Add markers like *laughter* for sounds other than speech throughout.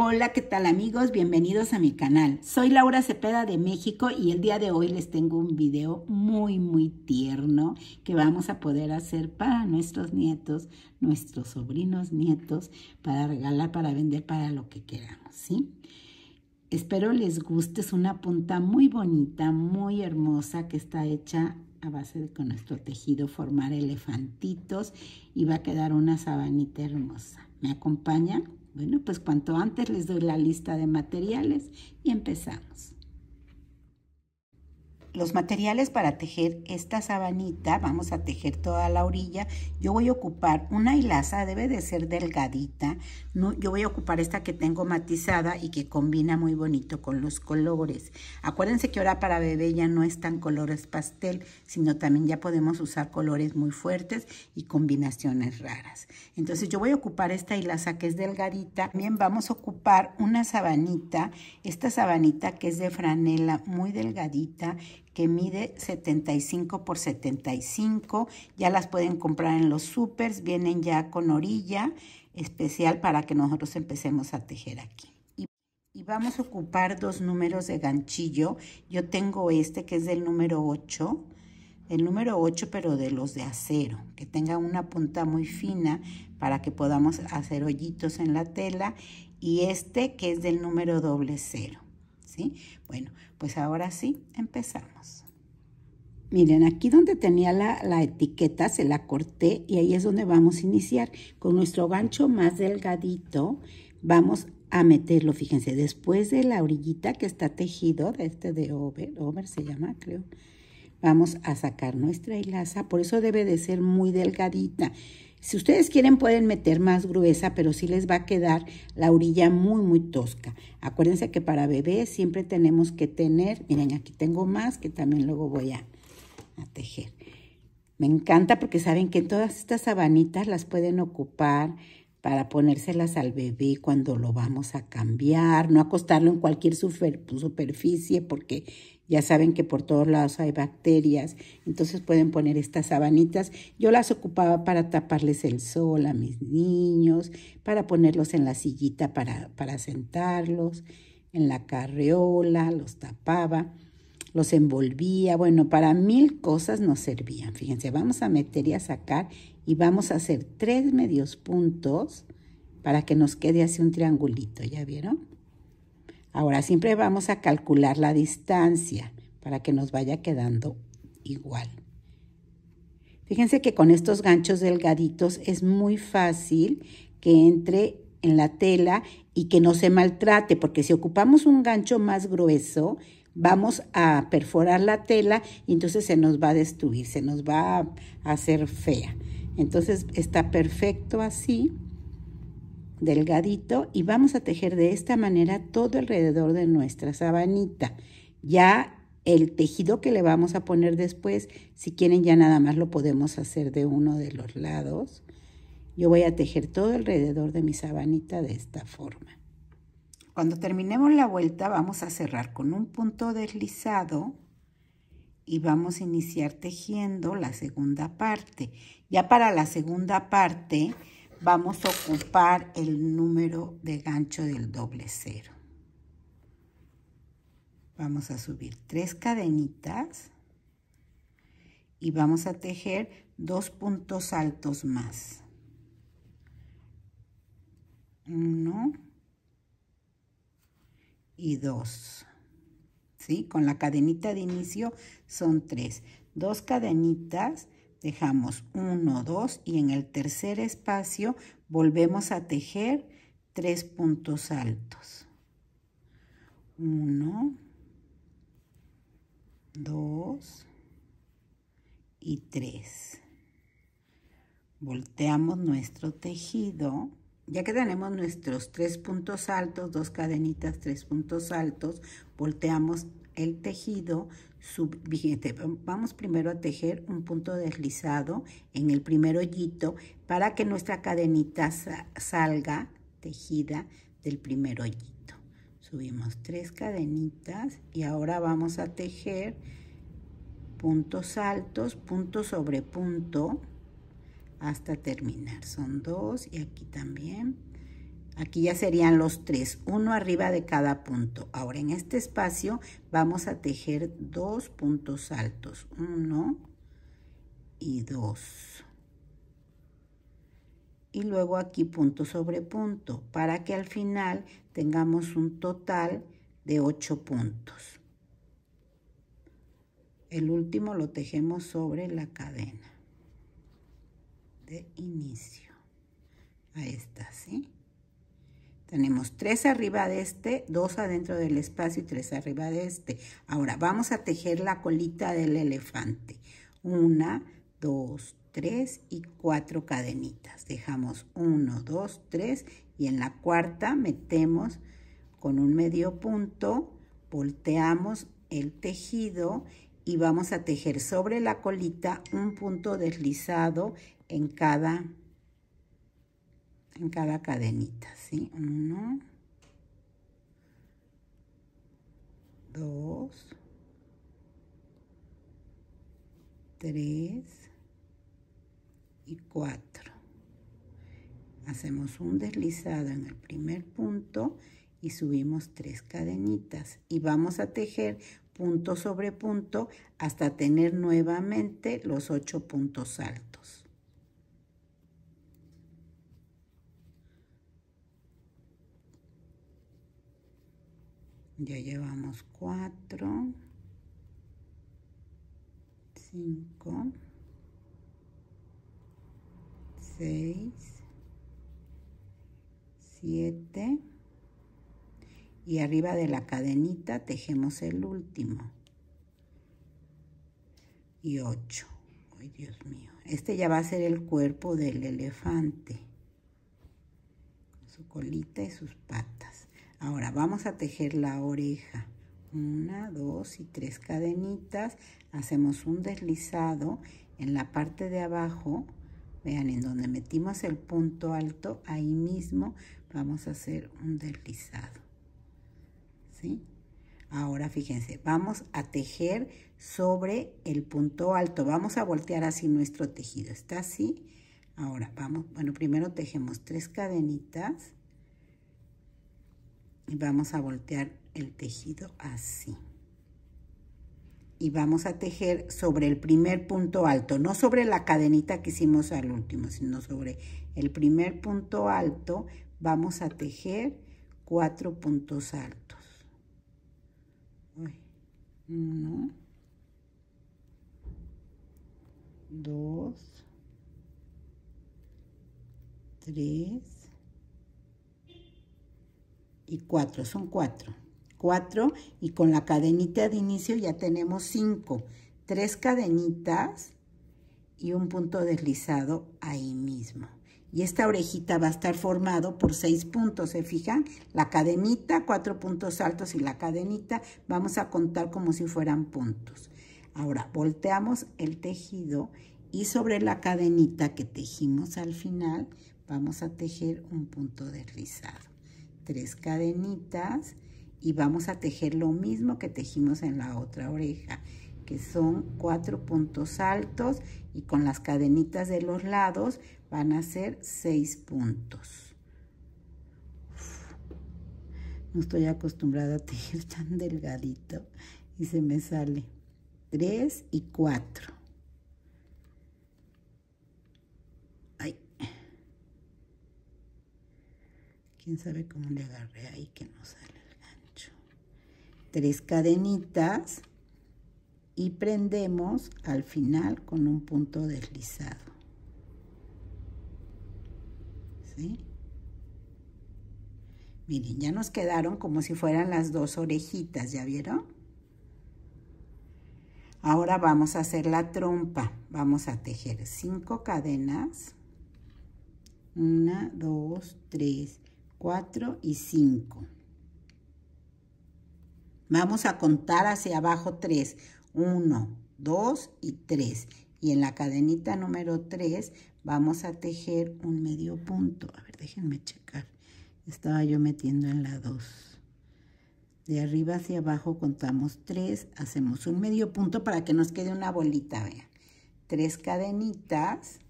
Hola, ¿qué tal amigos? Bienvenidos a mi canal. Soy Laura Cepeda de México y el día de hoy les tengo un video muy, muy tierno que vamos a poder hacer para nuestros nietos, nuestros sobrinos nietos, para regalar, para vender, para lo que queramos, ¿sí? Espero les guste, es una punta muy bonita, muy hermosa que está hecha a base de con nuestro tejido formar elefantitos y va a quedar una sabanita hermosa. ¿Me acompañan? Bueno, pues cuanto antes les doy la lista de materiales y empezamos. Los materiales para tejer esta sabanita, vamos a tejer toda la orilla. Yo voy a ocupar una hilaza, debe de ser delgadita. No, yo voy a ocupar esta que tengo matizada y que combina muy bonito con los colores. Acuérdense que ahora para bebé ya no están colores pastel, sino también ya podemos usar colores muy fuertes y combinaciones raras. Entonces yo voy a ocupar esta hilaza que es delgadita. También vamos a ocupar una sabanita, esta sabanita que es de franela muy delgadita que mide 75 por 75. Ya las pueden comprar en los supers, vienen ya con orilla especial para que nosotros empecemos a tejer aquí. Y, vamos a ocupar dos números de ganchillo. Yo tengo este que es del número 8, el número 8 pero de los de acero, que tenga una punta muy fina para que podamos hacer hoyitos en la tela y este que es del número doble cero. Bueno, pues ahora sí, empezamos. Miren, aquí donde tenía la, la, etiqueta se la corté y ahí es donde vamos a iniciar. Con nuestro gancho más delgadito vamos a meterlo, fíjense, después de la orillita que está tejido, de este de over, over se llama creo, vamos a sacar nuestra hilaza, por eso debe de ser muy delgadita. Si ustedes quieren pueden meter más gruesa, pero sí les va a quedar la orilla muy, muy tosca. Acuérdense que para bebés siempre tenemos que tener, miren, aquí tengo más que también luego voy a, a tejer. Me encanta porque saben que todas estas sabanitas las pueden ocupar para ponérselas al bebé cuando lo vamos a cambiar, no acostarlo en cualquier superficie porque ya saben que por todos lados hay bacterias, entonces pueden poner estas sabanitas. Yo las ocupaba para taparles el sol a mis niños, para ponerlos en la sillita para, para sentarlos, en la carreola, los tapaba, los envolvía. Bueno, para mil cosas nos servían. Fíjense, vamos a meter y a sacar y vamos a hacer tres medios puntos para que nos quede así un triangulito, ¿ya vieron? Ahora siempre vamos a calcular la distancia para que nos vaya quedando igual. Fíjense que con estos ganchos delgaditos es muy fácil que entre en la tela y que no se maltrate, porque si ocupamos un gancho más grueso, vamos a perforar la tela y entonces se nos va a destruir, se nos va a hacer fea. Entonces está perfecto así delgadito y vamos a tejer de esta manera todo alrededor de nuestra sabanita. Ya el tejido que le vamos a poner después, si quieren ya nada más lo podemos hacer de uno de los lados. Yo voy a tejer todo alrededor de mi sabanita de esta forma. Cuando terminemos la vuelta vamos a cerrar con un punto deslizado y vamos a iniciar tejiendo la segunda parte. Ya para la segunda parte vamos a ocupar el número de gancho del doble cero. Vamos a subir tres cadenitas y vamos a tejer dos puntos altos más. Uno y dos. ¿Sí? Con la cadenita de inicio son tres. Dos cadenitas Dejamos 1, 2 y en el tercer espacio volvemos a tejer tres puntos altos. 1, 2 y 3. Volteamos nuestro tejido. Ya que tenemos nuestros tres puntos altos, dos cadenitas, tres puntos altos, volteamos el tejido subvigente *laughs* Vamos primero a tejer un punto deslizado en el primer hoyito para que nuestra cadenita salga tejida del primer hoyito. Subimos tres cadenitas y ahora vamos a tejer puntos altos, punto sobre punto hasta terminar. Son dos y aquí también Aquí ya serían los tres, uno arriba de cada punto. Ahora en este espacio vamos a tejer dos puntos altos, uno y dos. Y luego aquí punto sobre punto, para que al final tengamos un total de ocho puntos. El último lo tejemos sobre la cadena de inicio. Ahí está, ¿sí? Tenemos tres arriba de este, dos adentro del espacio y tres arriba de este. Ahora vamos a tejer la colita del elefante. Una, dos, tres y cuatro cadenitas. Dejamos uno, dos, tres y en la cuarta metemos con un medio punto, volteamos el tejido y vamos a tejer sobre la colita un punto deslizado en cada en cada cadenita, ¿sí? Uno, dos, tres y cuatro. Hacemos un deslizado en el primer punto y subimos tres cadenitas y vamos a tejer punto sobre punto hasta tener nuevamente los ocho puntos altos. Ya llevamos cuatro, cinco, seis, siete. Y arriba de la cadenita tejemos el último. Y ocho. Ay, Dios mío. Este ya va a ser el cuerpo del elefante. su colita y sus patas. Ahora vamos a tejer la oreja. Una, dos y tres cadenitas. Hacemos un deslizado en la parte de abajo. Vean, en donde metimos el punto alto, ahí mismo vamos a hacer un deslizado. ¿Sí? Ahora fíjense, vamos a tejer sobre el punto alto. Vamos a voltear así nuestro tejido. Está así. Ahora vamos, bueno, primero tejemos tres cadenitas y vamos a voltear el tejido así y vamos a tejer sobre el primer punto alto, no sobre la cadenita que hicimos al último, sino sobre el primer punto alto vamos a tejer cuatro puntos altos. Uno, dos, tres, y cuatro son cuatro cuatro y con la cadenita de inicio ya tenemos cinco tres cadenitas y un punto deslizado ahí mismo. Y esta orejita va a estar formado por seis puntos, ¿se fijan? La cadenita, cuatro puntos altos y la cadenita vamos a contar como si fueran puntos. Ahora volteamos el tejido y sobre la cadenita que tejimos al final vamos a tejer un punto deslizado tres cadenitas y vamos a tejer lo mismo que tejimos en la otra oreja que son cuatro puntos altos y con las cadenitas de los lados van a ser seis puntos. no estoy acostumbrada a tejer tan delgadito y se me sale tres y cuatro. quién sabe cómo le agarré ahí que no sale el gancho. Tres cadenitas y prendemos al final con un punto deslizado. Miren, ya nos quedaron como si fueran las dos orejitas, ¿ya vieron? Ahora vamos a hacer la trompa. Vamos a tejer cinco cadenas. Una, dos, tres, 4 y 5. Vamos a contar hacia abajo 3. 1, 2 y 3. Y en la cadenita número 3 vamos a tejer un medio punto. A ver, déjenme checar. Estaba yo metiendo en la 2. De arriba hacia abajo contamos 3, hacemos un medio punto para que nos quede una bolita, vean. Tres cadenitas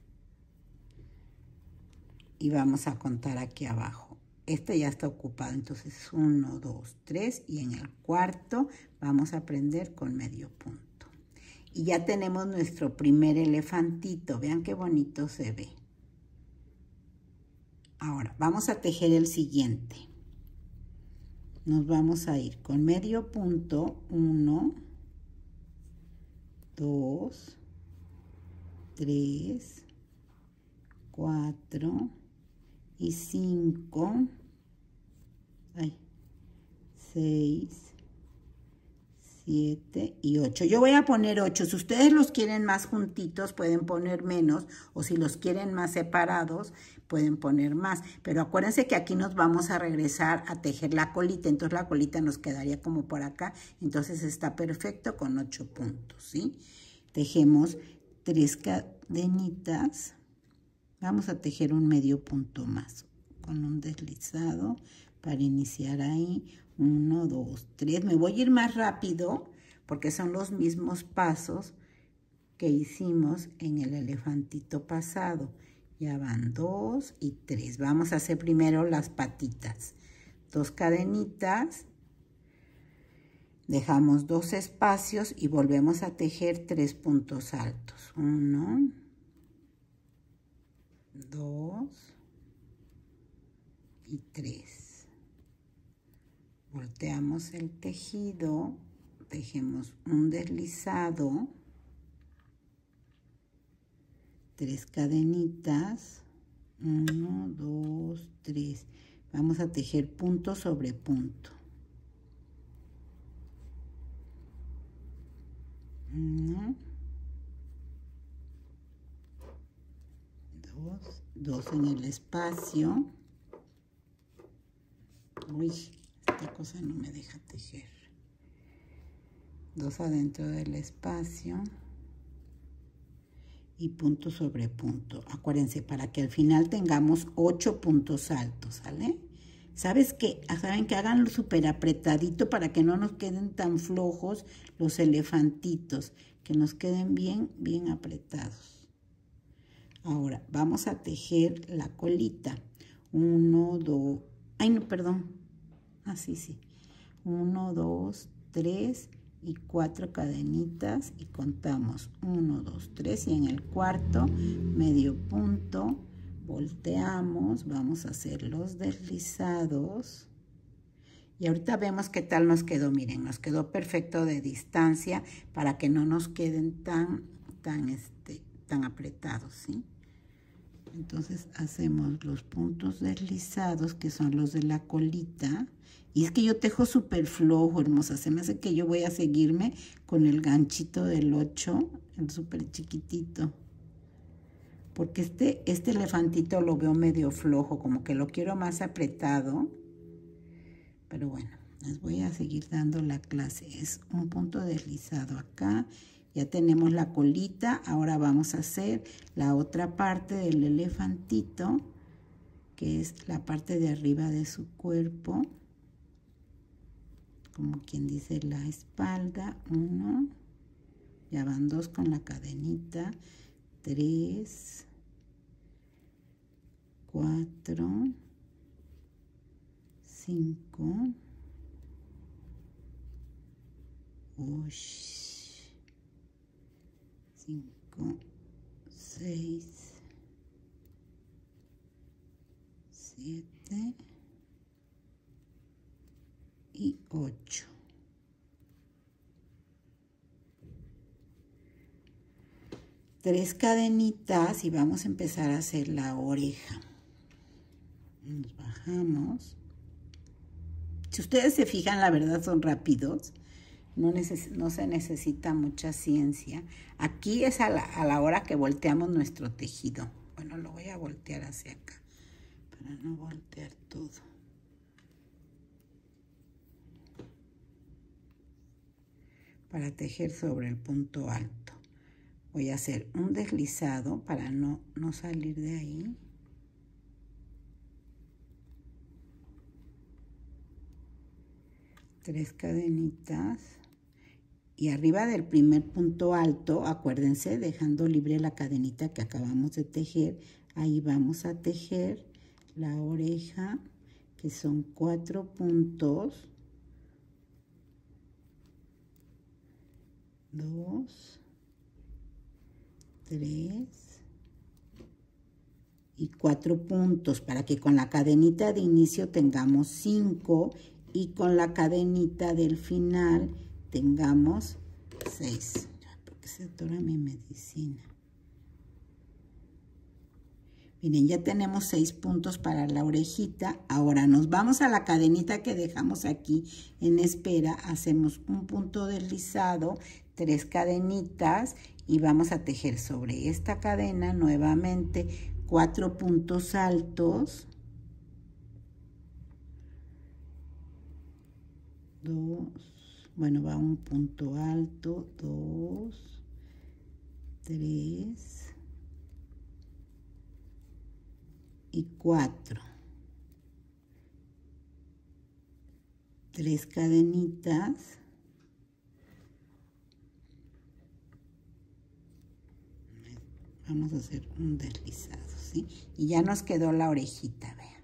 y vamos a contar aquí abajo este ya está ocupado. Entonces, 1, 2, 3 y en el cuarto vamos a prender con medio punto. Y ya tenemos nuestro primer elefantito. Vean qué bonito se ve. Ahora, vamos a tejer el siguiente. Nos vamos a ir con medio punto, 1, 2, 3, 4, y 5, 6, 7 y 8. Yo voy a poner 8. Si ustedes los quieren más juntitos, pueden poner menos. O si los quieren más separados, pueden poner más. Pero acuérdense que aquí nos vamos a regresar a tejer la colita. Entonces la colita nos quedaría como por acá. Entonces está perfecto con 8 puntos, ¿sí? Tejemos tres cadenitas Vamos a tejer un medio punto más con un deslizado para iniciar ahí. Uno, dos, tres. Me voy a ir más rápido porque son los mismos pasos que hicimos en el elefantito pasado. Ya van dos y tres. Vamos a hacer primero las patitas. Dos cadenitas. Dejamos dos espacios y volvemos a tejer tres puntos altos. Uno, 2 y 3. Volteamos el tejido, tejemos un deslizado, tres cadenitas, 1, 2, 3. Vamos a tejer punto sobre punto. 1, dos, en el espacio. Uy, esta cosa no me deja tejer. Dos adentro del espacio y punto sobre punto. Acuérdense, para que al final tengamos ocho puntos altos, ¿sale? ¿Sabes qué? Ah, Saben que háganlo súper apretadito para que no nos queden tan flojos los elefantitos, que nos queden bien, bien apretados. Ahora vamos a tejer la colita. 1, 2, ay no, perdón. Así, ah, sí. 1, 2, 3 y 4 cadenitas y contamos 1, 2, 3 y en el cuarto medio punto volteamos, vamos a hacer los deslizados. Y ahorita vemos qué tal nos quedó, miren, nos quedó perfecto de distancia para que no nos queden tan, tan, este, tan apretados, ¿sí? Entonces hacemos los puntos deslizados, que son los de la colita. Y es que yo tejo súper flojo, hermosa. Se me hace que yo voy a seguirme con el ganchito del 8, el súper chiquitito. Porque este, este elefantito lo veo medio flojo, como que lo quiero más apretado. Pero bueno, les voy a seguir dando la clase. Es un punto deslizado acá ya tenemos la colita, ahora vamos a hacer la otra parte del elefantito, que es la parte de arriba de su cuerpo, como quien dice la espalda, uno, ya van dos con la cadenita, tres, cuatro, cinco, ocho. 5, 6, 7 y 8. Tres cadenitas y vamos a empezar a hacer la oreja. Nos bajamos. Si ustedes se fijan, la verdad son rápidos no, se necesita mucha ciencia. Aquí es a la, a la hora que volteamos nuestro tejido. Bueno, lo voy a voltear hacia acá para no voltear todo. Para tejer sobre el punto alto. Voy a hacer un deslizado para no, no salir de ahí. Tres cadenitas. Y arriba del primer punto alto, acuérdense, dejando libre la cadenita que acabamos de tejer, ahí vamos a tejer la oreja, que son cuatro puntos. Dos, tres y cuatro puntos para que con la cadenita de inicio tengamos cinco y con la cadenita del final tengamos 6. porque se atora mi medicina? Miren, ya tenemos seis puntos para la orejita. Ahora nos vamos a la cadenita que dejamos aquí en espera. Hacemos un punto deslizado, tres cadenitas y vamos a tejer sobre esta cadena nuevamente cuatro puntos altos. Dos, bueno, va un punto alto, dos, tres y cuatro. Tres cadenitas. Vamos a hacer un deslizado, ¿sí? Y ya nos quedó la orejita, vean.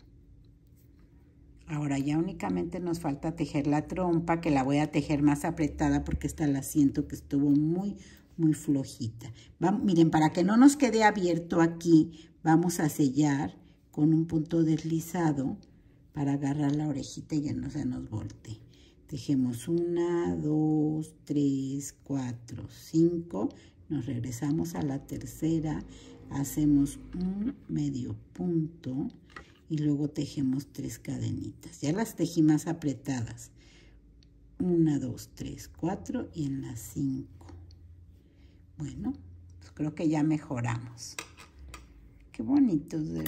Ahora ya únicamente nos falta tejer la trompa, que la voy a tejer más apretada porque esta la siento que estuvo muy, muy flojita. miren, para que no nos quede abierto aquí, vamos a sellar con un punto deslizado para agarrar la orejita y ya no se nos volte. Tejemos una, dos, tres, cuatro, cinco. Nos regresamos a la tercera. Hacemos un medio punto y luego tejemos tres cadenitas. Ya las tejí más apretadas. 1, 2, 3, 4 y en las 5. Bueno, pues creo que ya mejoramos. Qué bonito se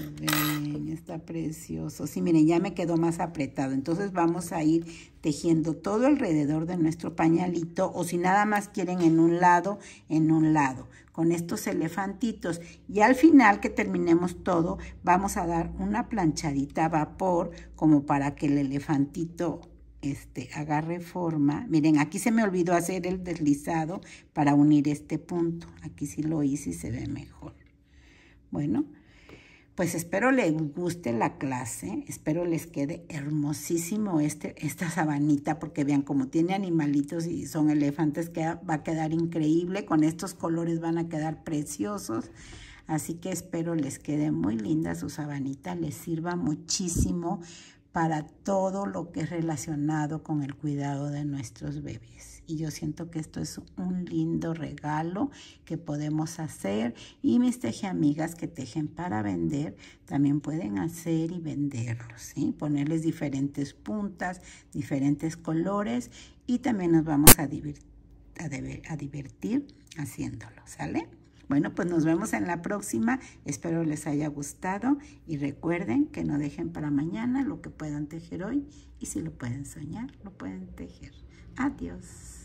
está precioso. Sí, miren, ya me quedó más apretado. Entonces vamos a ir tejiendo todo alrededor de nuestro pañalito o si nada más quieren en un lado, en un lado, con estos elefantitos. Y al final que terminemos todo, vamos a dar una planchadita a vapor como para que el elefantito este, agarre forma. Miren, aquí se me olvidó hacer el deslizado para unir este punto. Aquí sí lo hice y se ve mejor. Bueno, pues espero les guste la clase, espero les quede hermosísimo este, esta sabanita, porque vean como tiene animalitos y son elefantes, que va a quedar increíble, con estos colores van a quedar preciosos, así que espero les quede muy linda su sabanita, les sirva muchísimo para todo lo que es relacionado con el cuidado de nuestros bebés. Y yo siento que esto es un lindo regalo que podemos hacer. Y mis tejeamigas que tejen para vender, también pueden hacer y venderlos, ¿sí? Ponerles diferentes puntas, diferentes colores y también nos vamos a divertir, a divertir haciéndolo, ¿sale? Bueno, pues nos vemos en la próxima. Espero les haya gustado y recuerden que no dejen para mañana lo que puedan tejer hoy y si lo pueden soñar, lo pueden tejer. Adiós.